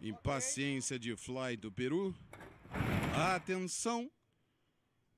Impaciência de Fly do Peru. Atenção!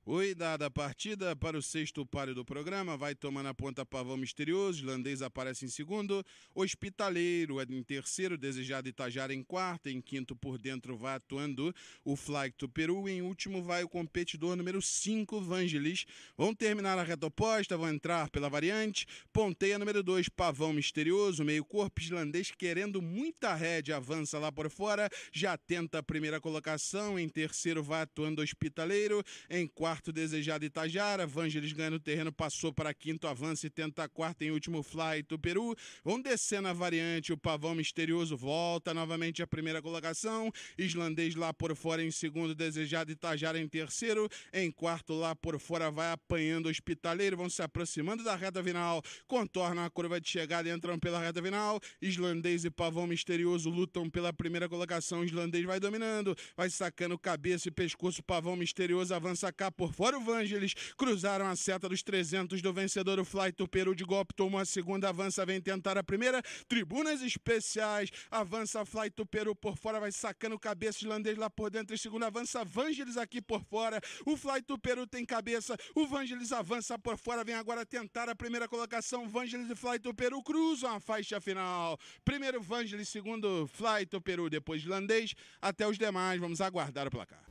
Oi, dada a partida para o sexto páreo do programa, vai tomando a ponta Pavão Misterioso, Irlandês aparece em segundo, Hospitaleiro é em terceiro, Desejado Itajara em quarto, em quinto por dentro vai atuando o flight to Peru, em último vai o competidor número 5, Vangelis. Vão terminar a reta oposta, vão entrar pela variante, Ponteia número 2, Pavão Misterioso, meio corpo islandês querendo muita rédea, avança lá por fora, já tenta a primeira colocação, em terceiro vai atuando Hospitaleiro, em quarto quarto desejado Itajara, Vangelis ganhando terreno, passou para quinto avanço e tenta quarto quarta em último fly do Peru. Vão descendo a variante, o pavão misterioso volta novamente à primeira colocação. Islandês lá por fora em segundo, desejado Itajara em terceiro. Em quarto lá por fora vai apanhando o hospitaleiro, vão se aproximando da reta final, contornam a curva de chegada e entram pela reta final. Islandês e pavão misterioso lutam pela primeira colocação. Islandês vai dominando, vai sacando cabeça e pescoço, pavão misterioso avança a capa por fora o Vangelis, cruzaram a seta dos 300 do vencedor o Fly Peru de golpe, tomou a segunda, avança, vem tentar a primeira, tribunas especiais, avança Fly Peru por fora, vai sacando cabeça, islandês lá por dentro, segunda avança, Vangelis aqui por fora, o Fly Peru tem cabeça, o Vangelis avança por fora, vem agora tentar a primeira colocação, Vangelis e Fly Peru cruzam a faixa final, primeiro Vangelis, segundo Fly Peru, depois islandês, até os demais, vamos aguardar o placar.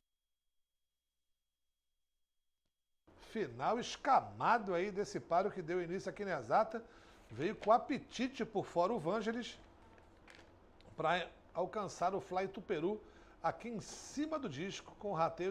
final escamado aí desse paro que deu início aqui na Exata. Veio com apetite por fora o Vangelis para alcançar o Fly to peru aqui em cima do disco com rateio